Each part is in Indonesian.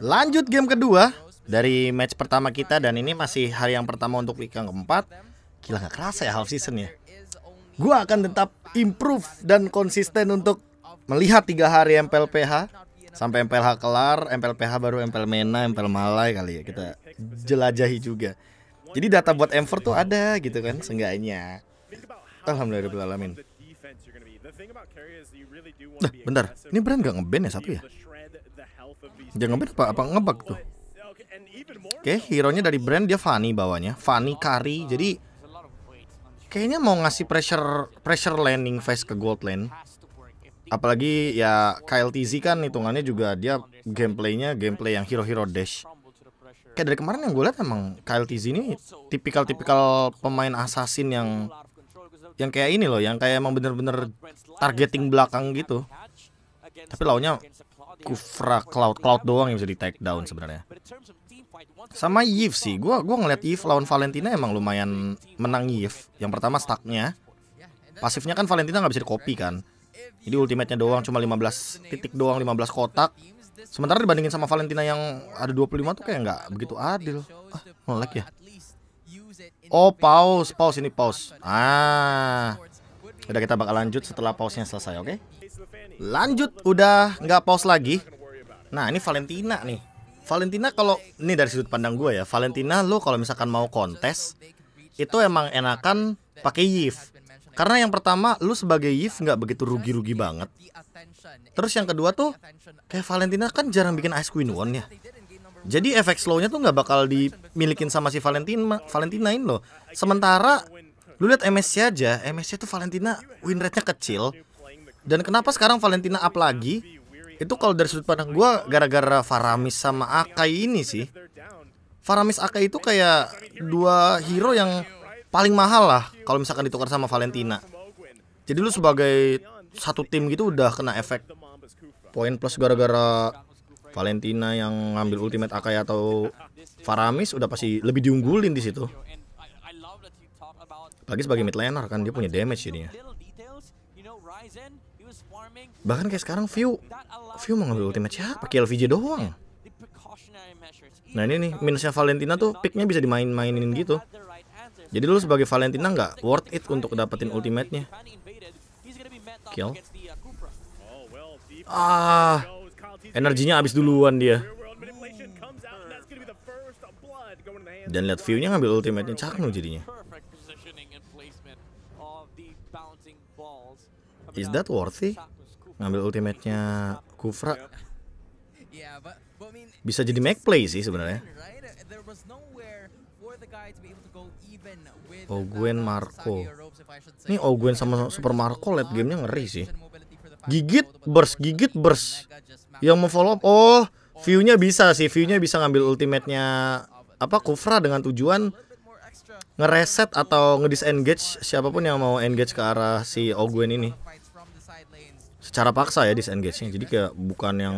Lanjut game kedua dari match pertama kita dan ini masih hari yang pertama untuk week yang keempat. Gila nggak kerasa ya half season ya. Gue akan tetap improve dan konsisten untuk melihat tiga hari MPLPH sampai MPLH kelar, MPLPH baru MPL Mena, MPL Malai kali ya kita jelajahi juga. Jadi data buat M4 tuh ada gitu kan seenggaknya. Alhamdulillah alamin. Nah, bentar. Ini brand gak ngeband ya satu ya? Dia ngeband apa, apa ngebug tuh? Oke, okay, hero-nya dari brand dia Fanny bawahnya. Fanny Kari. Jadi kayaknya mau ngasih pressure pressure landing face ke gold lane. Apalagi ya Kyle TZ kan hitungannya juga dia gameplaynya gameplay yang hero-hero dash. Kayak dari kemarin yang gue lihat emang Kyle TZ ini tipikal-tipikal pemain assassin yang yang kayak ini loh, yang kayak emang bener-bener targeting belakang gitu. Tapi lawannya Kufra Cloud Cloud doang yang bisa di take down sebenarnya. Sama Yif sih. gue gua ngeliat Yif lawan Valentina emang lumayan menang Yif. Yang pertama stacknya. Pasifnya kan Valentina nggak bisa di copy kan. Jadi ultimate-nya doang cuma 15 titik doang 15 kotak. Sementara dibandingin sama Valentina yang ada 25 tuh kayak nggak begitu adil. Ah, like ya. Oh, pause, pause ini pause. Ah. Udah kita bakal lanjut setelah pausnya selesai, oke? Okay? Lanjut, udah nggak pause lagi. Nah, ini Valentina nih. Valentina kalau ini dari sudut pandang gue ya, Valentina lo kalau misalkan mau kontes itu emang enakan pakai Yif. Karena yang pertama, lu sebagai Yif nggak begitu rugi-rugi banget. Terus yang kedua tuh, kayak Valentina kan jarang bikin Ice Queen One ya. Jadi efek slownya tuh nggak bakal dimilikin sama si Valentina, Valentinain loh. Sementara lu lihat MSC aja, MSC tuh Valentina win rate-nya kecil, dan kenapa sekarang Valentina up lagi? Itu kalau dari sudut pandang gue gara-gara Faramis sama Akai ini sih. Faramis Akai itu kayak dua hero yang paling mahal lah kalau misalkan ditukar sama Valentina. Jadi lu sebagai satu tim gitu udah kena efek poin plus gara-gara Valentina yang ngambil ultimate Akai atau Faramis udah pasti lebih diunggulin di situ. Lagi sebagai mid laner kan dia punya damage ini ya. Bahkan kayak sekarang view view mau ngambil ultimate siapa? pakai lvj doang. Nah ini nih minusnya Valentina tuh picknya bisa dimain-mainin gitu. Jadi lu sebagai Valentina nggak worth it untuk dapetin ultimate-nya. Kill. Ah, energinya habis duluan dia. Dan lihat view-nya ngambil ultimate-nya Cakno jadinya. Is that worthy? ngambil ultimate-nya Kufra bisa jadi make play sih sebenarnya Ogwen uh, Marco ini Ogwen sama Super Marco late nya ngeri sih gigit burst gigit burst yang mau follow up oh view-nya bisa sih View-nya bisa ngambil ultimate-nya apa Kufra dengan tujuan ngereset atau ngedisengage siapapun yang mau engage ke arah si Ogwen ini secara paksa ya disengage-nya. Jadi kayak bukan yang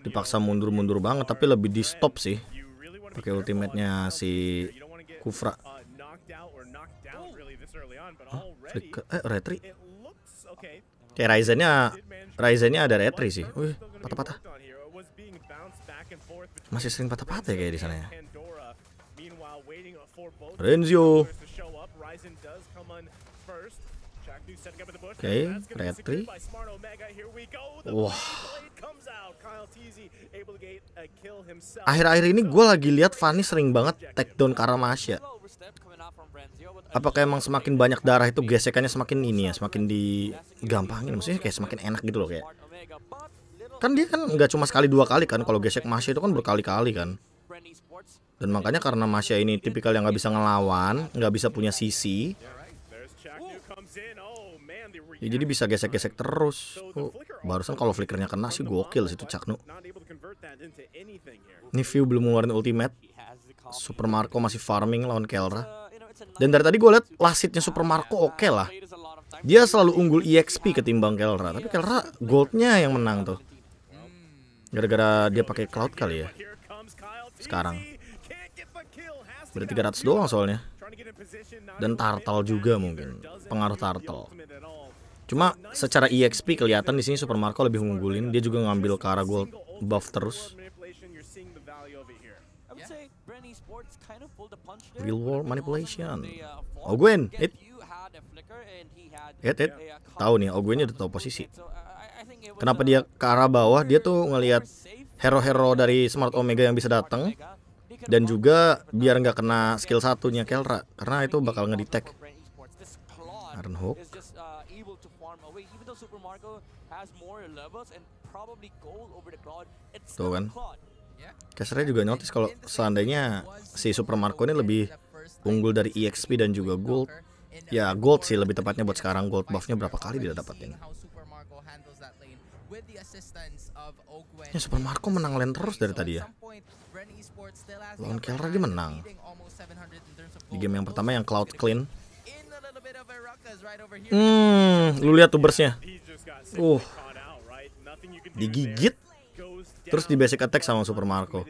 dipaksa mundur-mundur banget tapi lebih di stop sih. Pakai ultimate-nya si Kufra. Huh? Eh, retri. Kayak Ryzen-nya Ryzen-nya ada retri sih. Wih, patah-patah. Masih sering patah-patah ya kayak di sana ya. Renzio. Oke, retri. Wah. Akhir-akhir ini gue lagi lihat Fanny sering banget take down Karamasya. Apakah emang semakin banyak darah itu gesekannya semakin ini ya, semakin digampangin maksudnya kayak semakin enak gitu loh kayak. Kan dia kan nggak cuma sekali dua kali kan kalau gesek Masya itu kan berkali-kali kan. Dan makanya karena Masya ini tipikal yang nggak bisa ngelawan, nggak bisa punya sisi, Ya jadi bisa gesek-gesek terus. Oh, barusan kalau flickernya kena sih gokil situ Caknu. Ini view belum ngeluarin ultimate. Super Marco masih farming lawan Kelra. Dan dari tadi gue liat lasitnya Super Marco oke okay lah. Dia selalu unggul EXP ketimbang Kelra. Tapi Kelra goldnya yang menang tuh. Gara-gara dia pakai cloud kali ya. Sekarang. Berarti 300 doang soalnya. Dan Tartal juga mungkin. Pengaruh Tartal. Cuma secara EXP kelihatan di sini Super Marco lebih unggulin. Dia juga ngambil ke arah gold buff terus. Real world manipulation. Ogwen, it. hit hit Tahu nih, Ogwennya udah tahu posisi. Kenapa dia ke arah bawah? Dia tuh ngelihat hero-hero dari Smart Omega yang bisa datang dan juga biar nggak kena skill satunya Kelra karena itu bakal ngedetect. Iron Hook. Tuh kan. kasarnya juga notice kalau seandainya si Super Marco ini lebih unggul dari EXP e dan juga gold. Ya gold sih lebih tepatnya buat sekarang gold buffnya berapa kali dia dapatin. Ya Super Marco menang lane terus dari tadi ya. Lawan Kelra dia menang. Di game yang pertama yang Cloud Clean Hmm, lu lihat tubersnya. Uh. Digigit terus di basic attack sama Super Marco.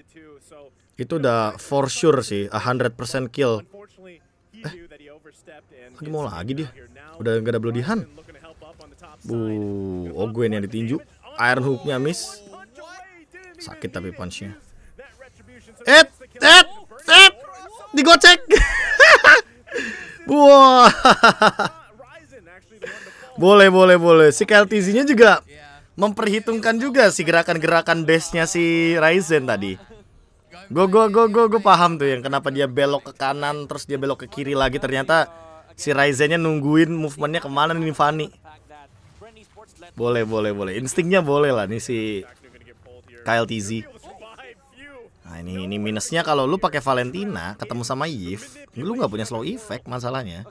Itu udah for sure sih, 100% kill. Eh, lagi mau lagi dia. Udah gak ada hand. Bu, oh gue yang ditinju. Iron hooknya miss. Sakit tapi punchnya. Eh, eh, eh, digocek. Wah. boleh, boleh, boleh. Si KLTZ-nya juga memperhitungkan juga si gerakan-gerakan base-nya si Ryzen tadi. Gue gue gue gue go, paham tuh yang kenapa dia belok ke kanan terus dia belok ke kiri lagi ternyata si Ryzen-nya nungguin movementnya kemana nih Fanny. Boleh boleh boleh instingnya boleh lah nih si KLTZ. Nah ini ini minusnya kalau lu pakai Valentina ketemu sama Yif, lu nggak punya slow effect masalahnya.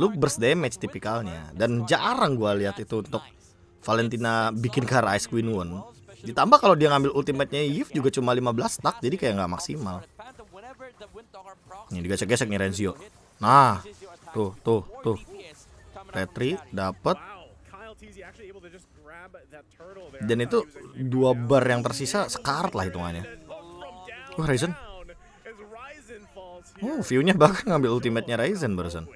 Lu burst damage tipikalnya dan jarang gua lihat itu untuk Valentina bikin ke arah Ice Queen One. Ditambah kalau dia ngambil ultimate-nya Yif juga cuma 15 stack jadi kayak nggak maksimal. Ini digesek-gesek nih Renzio. Nah, tuh tuh tuh. Retri dapat dan itu dua bar yang tersisa sekarat lah hitungannya Wah, oh, Ryzen. Oh, oh view-nya bahkan ngambil ultimate-nya Ryzen barusan.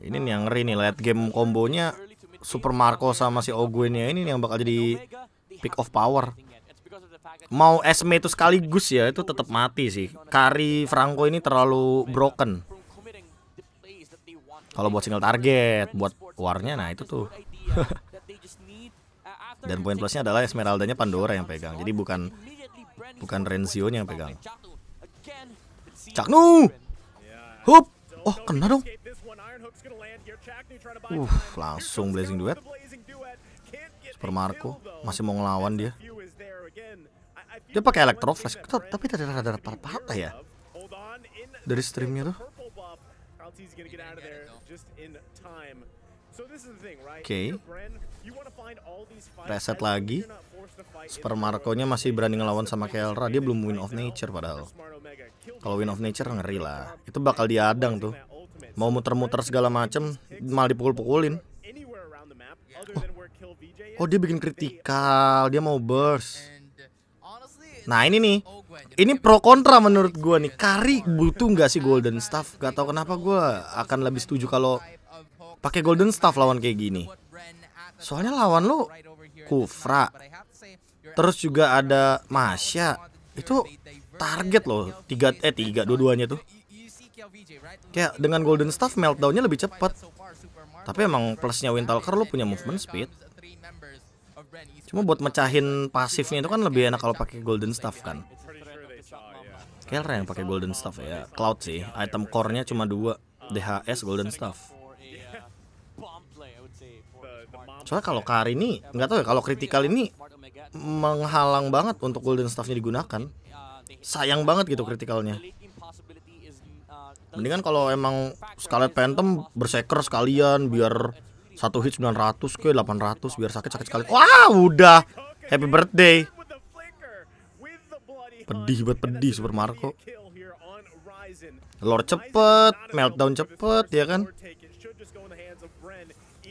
Ini nih yang ngeri nih, lihat game kombonya Super Marco sama si Oguennya ini yang bakal jadi pick of power. Mau Esme itu sekaligus ya, itu tetap mati sih. Kari Franco ini terlalu broken. Kalau buat single target, buat warnya nah itu tuh. Dan poin plusnya adalah Emerald-nya Pandora yang pegang. Jadi bukan Bukan Renzio yang pegang. Caknu! Hup! Oh, kena dong. Uh, langsung blazing duet. Super Marco masih mau ngelawan dia. Dia pakai Electro Flash, tapi dari radar patah ya. Dari streamnya tuh. Oke. Okay. Reset lagi. Super Marco-nya masih berani ngelawan sama Kelra. Dia belum Win of Nature padahal. Kalau Win of Nature ngeri lah. Itu bakal diadang tuh. Mau muter-muter segala macem, mal dipukul-pukulin. Oh. oh, dia bikin kritikal. Dia mau burst. Nah ini nih Ini pro kontra menurut gue nih Kari butuh gak sih nah, golden nah, staff Gak tau kenapa gue akan lebih setuju kalau pakai golden staff lawan kayak gini soalnya lawan lu Kufra terus juga ada Masya itu target loh tiga eh tiga dua-duanya tuh kayak dengan golden staff meltdownnya lebih cepat tapi emang plusnya Wintalker lu punya movement speed cuma buat mecahin pasifnya itu kan lebih enak kalau pakai golden staff kan Kayaknya yang pakai golden staff ya cloud sih item core-nya cuma dua DHS golden staff Soalnya kalau Kari ini nggak tahu ya kalau kritikal ini menghalang banget untuk Golden Staffnya digunakan. Sayang banget gitu kritikalnya. Mendingan kalau emang Scarlet Phantom berseker sekalian biar satu hit 900 ke 800 biar sakit-sakit sekali. Wah, udah. Happy birthday. Pedih buat pedih Super Marco. Lord cepet, meltdown cepet ya kan?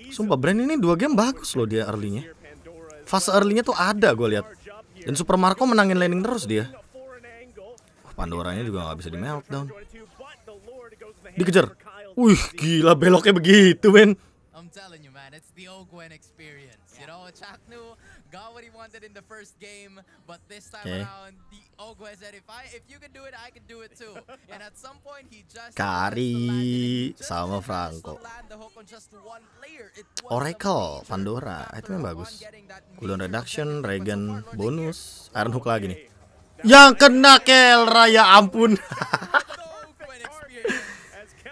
Sumpah brand ini dua game bagus loh dia early-nya. Fase early-nya tuh ada gue lihat. Dan Super Marco menangin landing terus dia. Pandora Pandoranya juga gak bisa di meltdown. Dikejar. Wih, gila beloknya begitu, men got what he wanted in the first game, but this time okay. around, the Ogwe said, if, I, if you can do it, I can do it too. And at some point, he just... Kari sama Franco. Oracle, Pandora, itu yang bagus. Cooldown Reduction, Regen, bonus. Iron Hook lagi nih. Yang kena Kelra, ya ampun.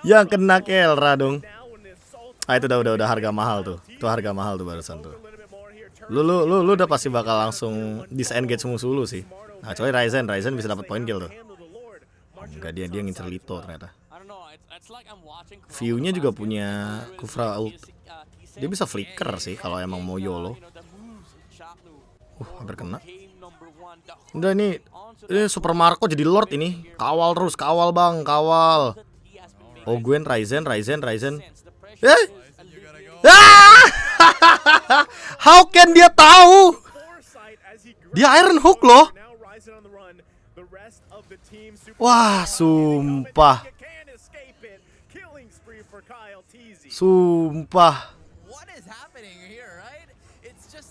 yang kena Kelra dong. Ah itu udah udah udah harga mahal tuh. Itu harga mahal tuh barusan tuh lu lu lu lu udah pasti bakal langsung disengage musuh lu sih nah coy Ryzen Ryzen bisa dapat point kill tuh enggak dia dia ngincer Lito ternyata view-nya juga punya Kufra ult dia bisa flicker sih kalau emang mau YOLO uh hampir kena udah ini ini Super Marco jadi Lord ini kawal terus kawal bang kawal oh Gwen Ryzen Ryzen Ryzen eh ah! How can dia tahu? Dia Iron Hook loh. Wah, sumpah. Sumpah.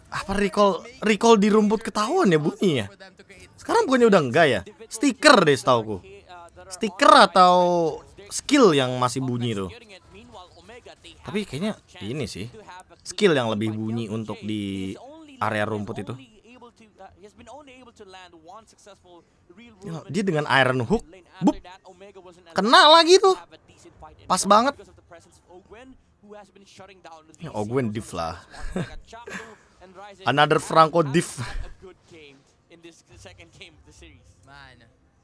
Apa recall recall di rumput ketahuan ya bunyinya? Sekarang bukannya udah enggak ya? Stiker deh setauku. Stiker atau skill yang masih bunyi tuh. Tapi kayaknya ini sih skill yang lebih bunyi untuk di area rumput itu. Ya, dia dengan iron hook, bup, kena lagi tuh. Pas banget. Ya, Ogwen div lah. Another Franco div.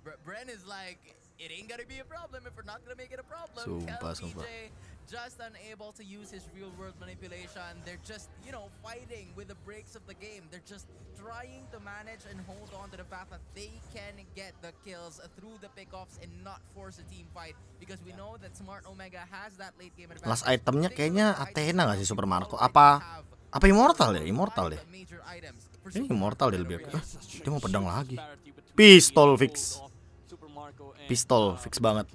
Bren is like, it ain't gonna be a problem if we're not gonna make it a problem. Sumpah, Kel, sumpah. DJ just unable to use his real world manipulation. They're just, you know, fighting with the breaks of the game. They're just trying to manage and hold on to the fact that they can get the kills through the pickoffs and not force a team fight because we know that Smart Omega has that late game advantage. Last itemnya kayaknya Athena nggak sih Super Marco? Apa apa Immortal ya? Immortal deh. Ya? Ini Immortal deh lebih. dia mau pedang lagi. Pistol fix pistol fix banget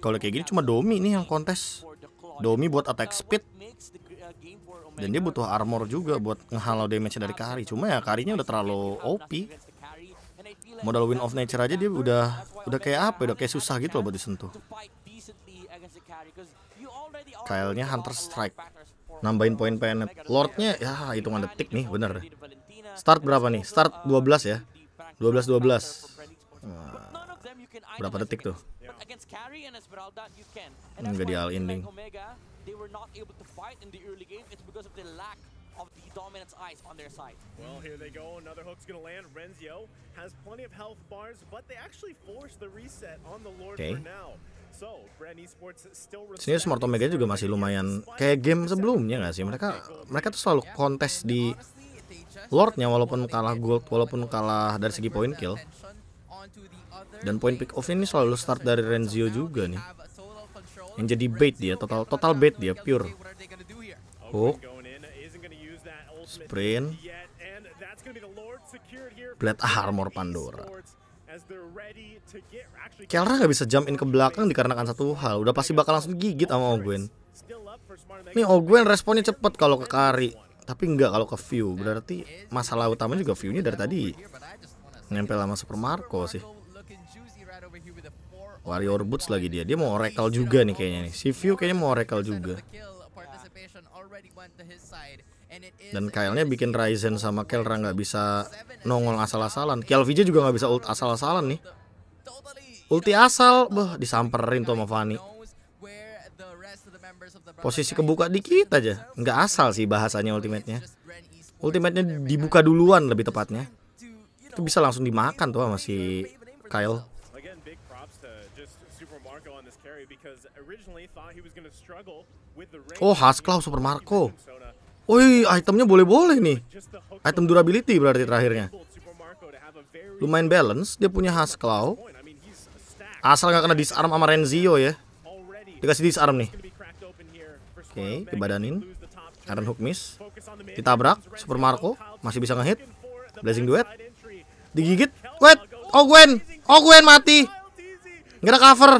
kalau kayak gini cuma Domi nih yang kontes Domi buat attack speed dan dia butuh armor juga buat ngehalau damage dari Kari cuma ya Karinya udah terlalu OP modal win of nature aja dia udah udah kayak apa udah kayak susah gitu loh buat disentuh Kyle-nya Hunter Strike nambahin poin poin. Lordnya ya hitungan detik nih bener start berapa nih start 12 ya 12 12. Wah, berapa detik tuh? Enggak hmm, di all in ding. of Sini Smart Omega juga masih lumayan kayak game sebelumnya nggak sih? Mereka mereka tuh selalu kontes di Lordnya walaupun kalah gold, walaupun kalah dari segi point kill. Dan point pick off ini selalu start dari Renzio juga nih. Yang jadi bait dia, total total bait dia pure. Hook. Oh. Sprint. Blade Armor Pandora. Kelra nggak bisa jump in ke belakang dikarenakan satu hal, udah pasti bakal langsung gigit sama Ogwen. Nih Ogwen responnya cepet kalau ke Kari tapi enggak kalau ke view berarti masalah utama juga viewnya dari tadi nempel sama Super Marco sih Warrior Boots lagi dia dia mau oracle juga nih kayaknya nih si view kayaknya mau oracle juga dan Kyle-nya bikin Ryzen sama Kelra nggak bisa nongol asal-asalan Kelvija juga nggak bisa ult asal-asalan nih ulti asal bah disamperin tuh sama Fanny Posisi kebuka dikit aja. Nggak asal sih bahasanya ultimate-nya. Ultimate-nya dibuka duluan lebih tepatnya. Itu bisa langsung dimakan tuh sama si Kyle. Oh, Haskell Super Marco. Oh, Woi, itemnya boleh-boleh nih. Item durability berarti terakhirnya. Lumayan balance, dia punya Haskell. Asal nggak kena disarm sama Renzio ya. Dikasih disarm nih. Oke, okay, dibadanin. Aaron Hook miss. Ditabrak. Super Marco. Masih bisa ngehit. Blazing Duet. Digigit. Wait. Oh Gwen. Oh Gwen mati. Nggak ada cover.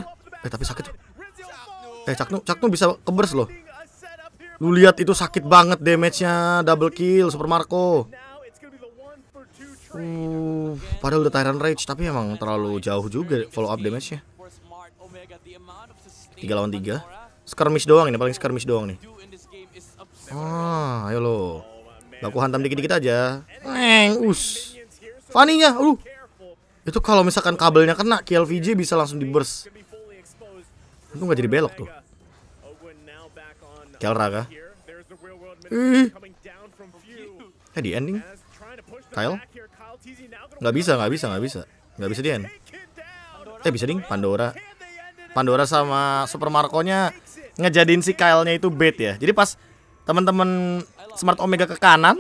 Eh tapi sakit Eh Caknu. Caknu bisa kebers loh. Lu lihat itu sakit banget damage-nya. Double kill Super Marco. Uh, padahal udah Tyrant Rage tapi emang terlalu jauh juga follow up damage-nya. 3 lawan 3 skirmish doang ini paling skirmish doang nih ah ayo lo aku hantam dikit-dikit aja neng us faninya uh itu kalau misalkan kabelnya kena KLVJ bisa langsung di burst itu nggak jadi belok tuh Kelra raga Ih. Eh di ending Kyle Nggak bisa, nggak bisa, nggak bisa Nggak bisa di end Eh bisa ding, Pandora Pandora sama Super Marco nya ngejadiin si Kyle-nya itu bait ya. Jadi pas teman-teman Smart Omega ke kanan,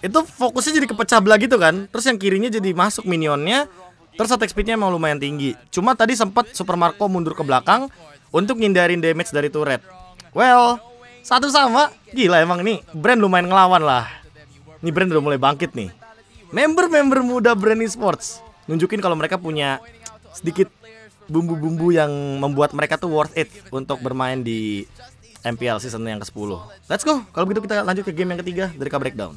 itu fokusnya jadi kepecah belah gitu kan. Terus yang kirinya jadi masuk minionnya. Terus attack speednya emang lumayan tinggi. Cuma tadi sempat Super Marco mundur ke belakang untuk ngindarin damage dari turret. Well, satu sama. Gila emang nih brand lumayan ngelawan lah. Ini brand udah mulai bangkit nih. Member-member muda brand esports nunjukin kalau mereka punya sedikit bumbu-bumbu yang membuat mereka tuh worth it untuk bermain di MPL season yang ke-10. Let's go. Kalau begitu kita lanjut ke game yang ketiga dari Breakdown.